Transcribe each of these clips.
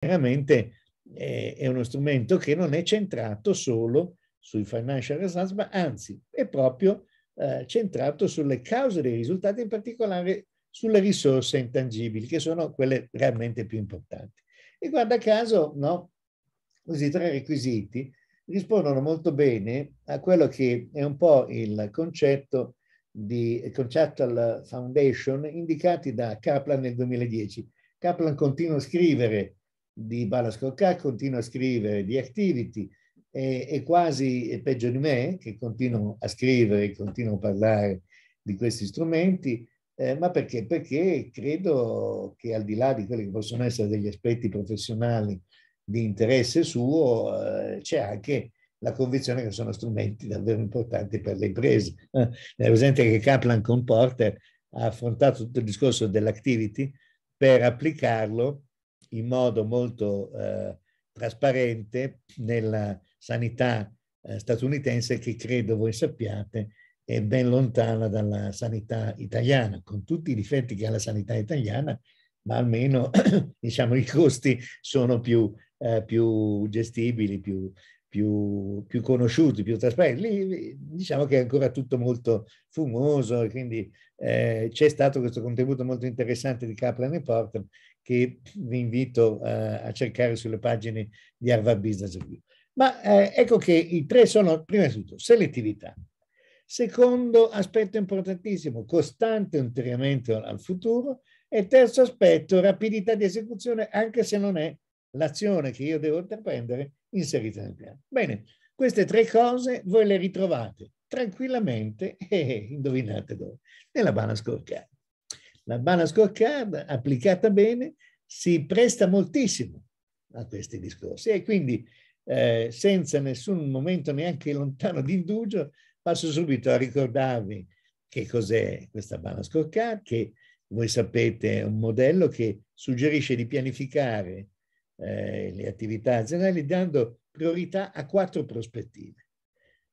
chiaramente eh, è uno strumento che non è centrato solo sui financial results, ma anzi è proprio eh, centrato sulle cause dei risultati, in particolare sulle risorse intangibili, che sono quelle realmente più importanti. E guarda caso, no? Questi tre requisiti rispondono molto bene a quello che è un po' il concetto di Conceptual Foundation indicati da Kaplan nel 2010. Kaplan continua a scrivere di Bala Scocca continua a scrivere di Activity e, e quasi peggio di me che continuo a scrivere, e continuo a parlare di questi strumenti, eh, ma perché? Perché credo che al di là di quelli che possono essere degli aspetti professionali di interesse suo, eh, c'è anche la convinzione che sono strumenti davvero importanti per le imprese. Eh, è presente che Kaplan con Porter ha affrontato tutto il discorso dell'activity per applicarlo in modo molto eh, trasparente nella sanità eh, statunitense che credo voi sappiate è ben lontana dalla sanità italiana, con tutti i difetti che ha la sanità italiana, ma almeno diciamo, i costi sono più, eh, più gestibili, più, più, più conosciuti, più trasparenti. Lì diciamo che è ancora tutto molto fumoso, quindi eh, c'è stato questo contributo molto interessante di Kaplan e Porter che vi invito eh, a cercare sulle pagine di Harvard Business Review. Ma eh, ecco che i tre sono, prima di tutto, selettività. Secondo aspetto importantissimo, costante ulteriormente al futuro. E terzo aspetto, rapidità di esecuzione, anche se non è l'azione che io devo intraprendere inserita nel piano. Bene, queste tre cose voi le ritrovate tranquillamente e indovinate dove? Nella Bana Scorecard. La Bana Scorecard applicata bene si presta moltissimo a questi discorsi e quindi eh, senza nessun momento neanche lontano di indugio passo subito a ricordarvi che cos'è questa Bana Scorecard che voi sapete è un modello che suggerisce di pianificare eh, le attività aziendali dando priorità a quattro prospettive.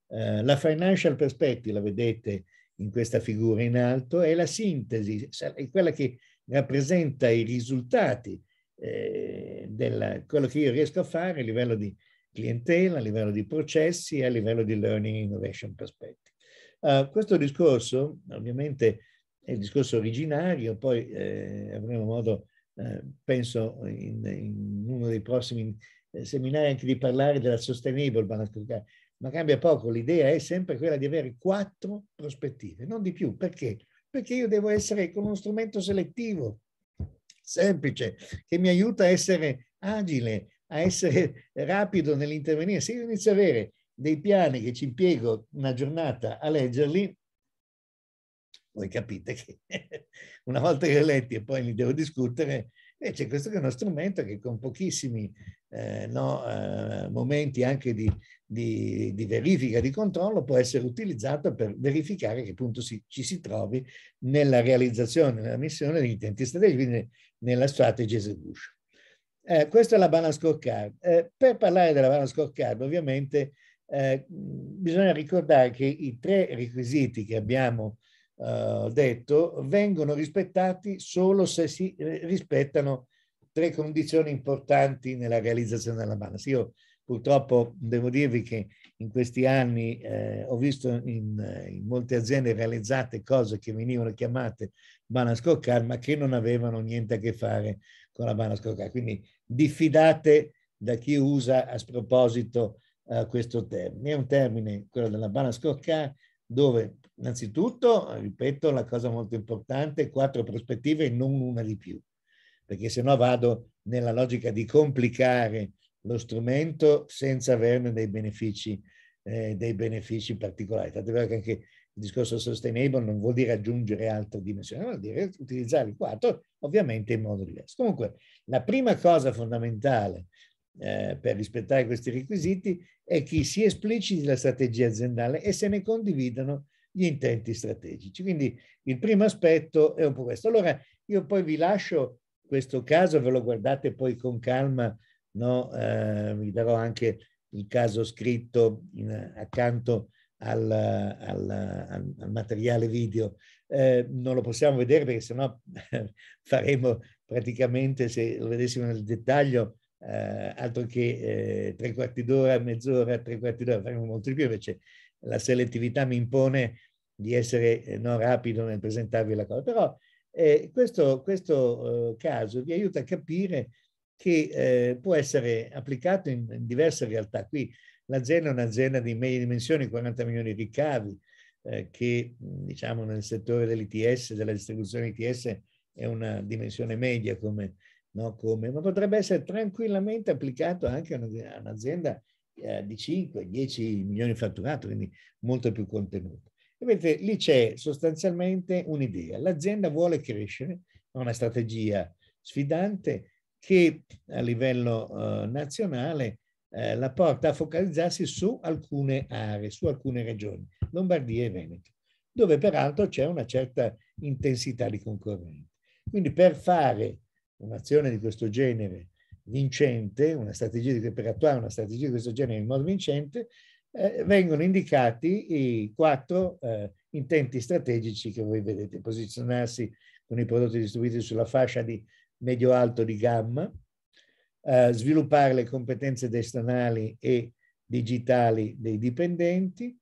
Eh, la financial perspective, la vedete in questa figura in alto, è la sintesi, è quella che rappresenta i risultati eh, della, quello che io riesco a fare a livello di clientela, a livello di processi a livello di learning innovation perspective. Uh, questo discorso, ovviamente, è il discorso originario, poi eh, avremo modo di eh, penso in, in, uno dei prossimi eh, seminari anche di parlare della sustainable banca ma cambia poco, l'idea è sempre quella di avere quattro prospettive, non di più. Perché? Perché io devo essere con uno strumento selettivo, semplice, che mi aiuta a essere agile, a essere rapido nell'intervenire. Se io inizio a avere dei piani che ci impiego una giornata a leggerli, voi capite che una volta che li ho letti e poi li devo discutere, invece eh, questo è uno strumento che con pochissimi eh, no, eh, momenti anche di, di, di, verifica, di controllo, può essere utilizzato per verificare che appunto si, ci si trovi nella realizzazione, nella missione degli intenti strategici, quindi nella strategy execution. Eh, questa è la balance scorecard. Eh, per parlare della balance scorecard, ovviamente eh, bisogna ricordare che i tre requisiti che abbiamo eh, detto, vengono rispettati solo se si eh, rispettano tre condizioni importanti nella realizzazione della Habanas. Io purtroppo devo dirvi che in questi anni eh, ho visto in, in, molte aziende realizzate cose che venivano chiamate Habanas Cocar, ma che non avevano niente a che fare con la Habanas Cocar. Quindi diffidate da chi usa a sproposito eh, questo termine. È un termine, quello della Habanas Cocar, dove innanzitutto, ripeto, la cosa molto importante, quattro prospettive e non una di più, perché se no vado nella logica di complicare lo strumento senza averne dei benefici, eh, dei benefici particolari. Tanto è vero che anche il discorso sustainable non vuol dire aggiungere altre dimensioni, vuol dire utilizzare i quattro ovviamente in modo diverso. Comunque, la prima cosa fondamentale eh, per rispettare questi requisiti è che si espliciti la strategia aziendale e se ne condividano gli intenti strategici. Quindi il primo aspetto è un po' questo. Allora io poi vi lascio questo caso, ve lo guardate poi con calma, no? eh, vi darò anche il caso scritto in, accanto al, al, al, al, materiale video. Eh, non lo possiamo vedere perché sennò faremo praticamente, se lo vedessimo nel dettaglio, eh, altro che eh, tre quarti d'ora, mezz'ora, tre quarti d'ora, faremo molto di più, invece la selettività mi impone di essere eh, non rapido nel presentarvi la cosa. Però eh, questo, questo eh, caso vi aiuta a capire che eh, può essere applicato in, in diverse realtà. Qui l'azienda è un'azienda di medie dimensioni, 40 milioni di ricavi, che diciamo nel settore dell'ITS, della distribuzione ITS, è una dimensione media come no? Come, ma potrebbe essere tranquillamente applicato anche a un'azienda eh, di 5-10 milioni di fatturato, quindi molto più contenuto. E vedete, lì c'è sostanzialmente un'idea. L'azienda vuole crescere, ha una strategia sfidante che a livello eh, nazionale eh, la porta a focalizzarsi su alcune aree, su alcune regioni, Lombardia e Veneto, dove peraltro c'è una certa intensità di concorrenti. Quindi per fare un'azione di questo genere vincente, una strategia per attuare una strategia di questo genere in modo vincente, eh, vengono indicati i quattro eh, intenti strategici che voi vedete, posizionarsi con i prodotti distribuiti sulla fascia di medio-alto di gamma, eh, sviluppare le competenze destinali e digitali dei dipendenti,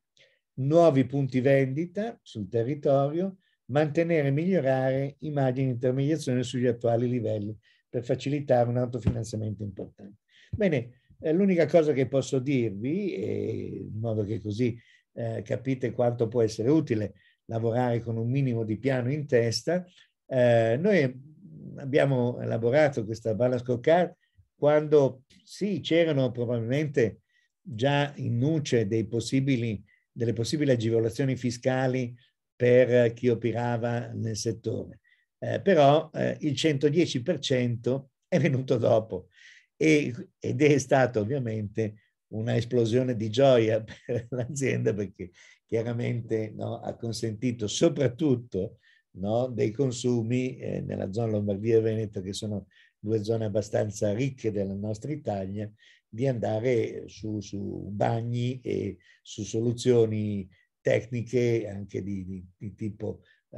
nuovi punti vendita sul territorio, mantenere e migliorare i margini di intermediazione sugli attuali livelli per facilitare un autofinanziamento importante. Bene, eh, l'unica cosa che posso dirvi, in modo che così eh, capite quanto può essere utile lavorare con un minimo di piano in testa, eh, noi abbiamo elaborato questa balla scoccard quando sì, c'erano probabilmente già in nuce possibili, delle possibili agevolazioni fiscali per chi operava nel settore. Eh, però eh, il 110% è venuto dopo e, ed è stata ovviamente una esplosione di gioia per l'azienda perché chiaramente no, ha consentito soprattutto no, dei consumi eh, nella zona Lombardia e Veneto, che sono due zone abbastanza ricche della nostra Italia, di andare su, su bagni e su soluzioni tecniche anche di, di, di tipo eh,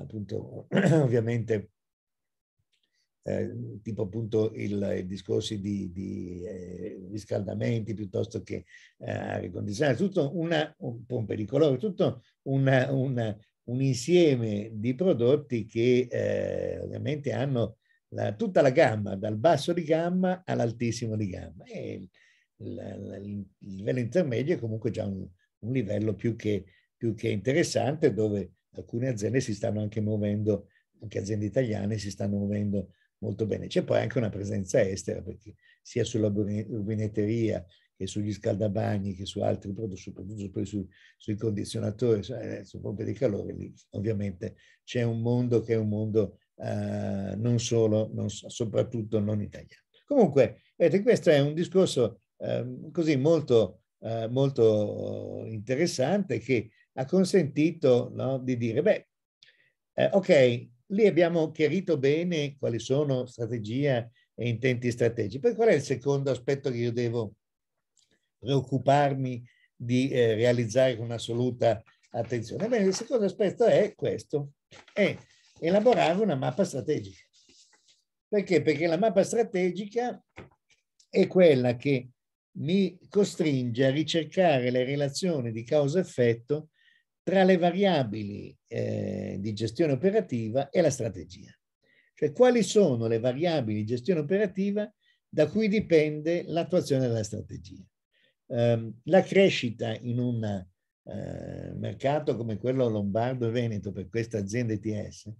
appunto ovviamente eh, tipo appunto i discorsi di, di eh, riscaldamenti piuttosto che eh, aria condizionata, tutto una, un, un pericoloso, tutto una, una, un insieme di prodotti che eh, ovviamente hanno la, tutta la gamma, dal basso di gamma all'altissimo di gamma. E il, il, il livello intermedio è comunque già un, un livello più che, più che interessante dove alcune aziende si stanno anche muovendo, anche aziende italiane si stanno muovendo molto bene. C'è poi anche una presenza estera, perché sia sulla rubinetteria che sugli scaldabagni, che su altri prodotti, soprattutto poi su, sui condizionatori, su, eh, su pompe di calore, lì ovviamente c'è un mondo che è un mondo uh, non solo, non, soprattutto non italiano. Comunque, vedete, questo è un discorso um, così molto eh, molto interessante che ha consentito no, di dire, beh, eh, ok, lì abbiamo chiarito bene quali sono strategia e intenti strategici. Poi qual è il secondo aspetto che io devo preoccuparmi di eh, realizzare con assoluta attenzione? Bene, il secondo aspetto è questo, è elaborare una mappa strategica. Perché? Perché la mappa strategica è quella che mi costringe a ricercare le relazioni di causa-effetto tra le variabili eh, di gestione operativa e la strategia. Cioè quali sono le variabili di gestione operativa da cui dipende l'attuazione della strategia. Eh, la crescita in un eh, mercato come quello lombardo veneto per questa azienda ITS